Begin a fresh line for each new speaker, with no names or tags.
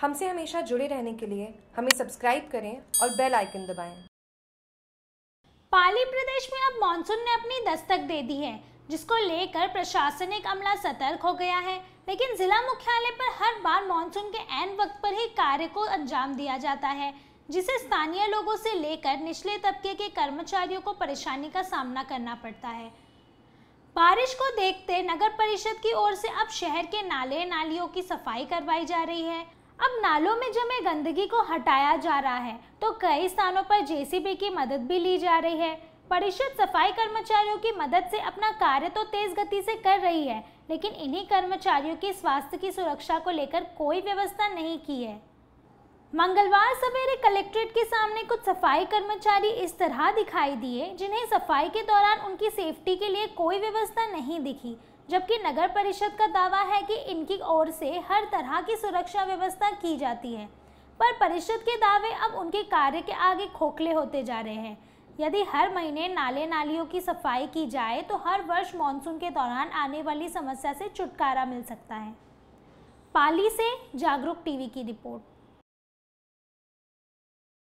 हमसे हमेशा जुड़े रहने के लिए हमें सब्सक्राइब करें और बेल आइकन दबाएं। पाली प्रदेश में अब मानसून ने अपनी दस्तक दे दी है जिसको लेकर प्रशासनिक अमला सतर्क हो गया है लेकिन जिला मुख्यालय पर हर बार मानसून के एन वक्त पर ही कार्य को अंजाम दिया जाता है जिसे स्थानीय लोगों से लेकर निचले तबके के कर्मचारियों को परेशानी का सामना करना पड़ता है बारिश को देखते नगर परिषद की ओर से अब शहर के नाले नालियों की सफाई करवाई जा रही है अब नालों में जमे गंदगी को हटाया जा रहा है तो कई स्थानों पर जेसीबी की मदद भी ली जा रही है परिषद सफाई कर्मचारियों की मदद से अपना कार्य तो तेज गति से कर रही है लेकिन इन्हीं कर्मचारियों के स्वास्थ्य की सुरक्षा को लेकर कोई व्यवस्था नहीं की है मंगलवार सवेरे कलेक्ट्रेट के सामने कुछ सफाई कर्मचारी इस तरह दिखाई दिए जिन्हें सफाई के दौरान उनकी सेफ्टी के लिए कोई व्यवस्था नहीं दिखी जबकि नगर परिषद का दावा है कि इनकी ओर से हर तरह की सुरक्षा व्यवस्था की जाती है पर परिषद के दावे अब उनके कार्य के आगे खोखले होते जा रहे हैं यदि हर महीने नाले नालियों की सफाई की जाए तो हर वर्ष मानसून के दौरान आने वाली समस्या से छुटकारा मिल सकता है पाली से जागरूक टीवी की रिपोर्ट